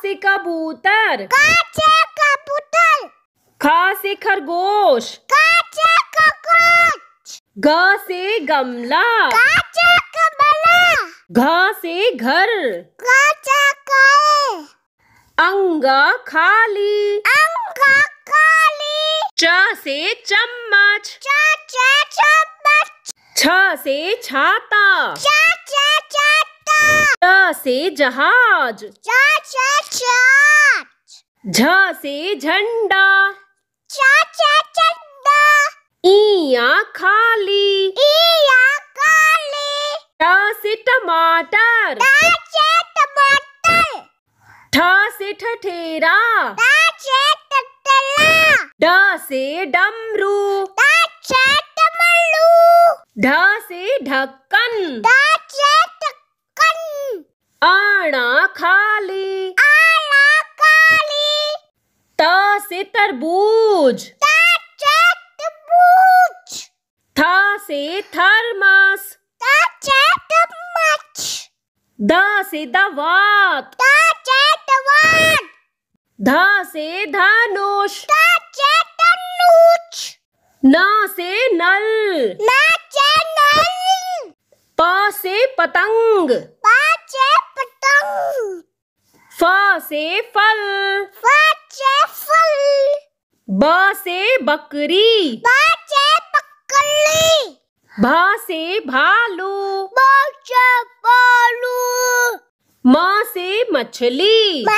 से कबूतर कबूतर खा से खरगोश ग से गमला घ से घर अंगा खाली अंगा खाली च से चम्मच च से छाता चा, से जहाज झ से झंडा इया खाली इया खाली ट से टमाटर ठ से ठठेरा ड से डमरू ढ से ढक्कन आना खाली आना खाली ता से तरबूज था से थर्मस दा से दवात धा से धनुष ना से नल न नल पा से पतंग प फ से फल फल ब से बकरी ब बकरी भ से भालू भ भालू म से मछली म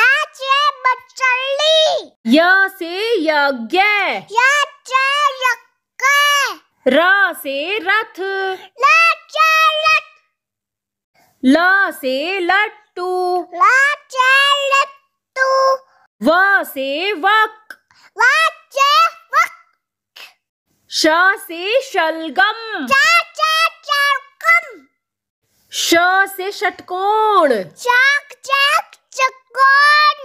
मछली य से यज्ञ य यज्ञ र से रथ र रथ ल से लट लट्टू लट्टू व से वक वक श से शलगम श से षटकोण चक चक चकोण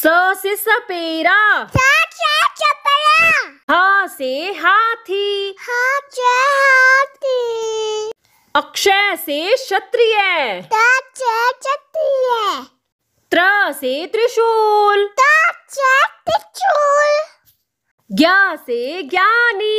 स से सपेरा चा चा चपेरा ह से हाथी हा चे अक्षय से क्षत्रिय क्षत्रिय त्र से त्रिशूल त्रिशूल ज्ञा से ज्ञानी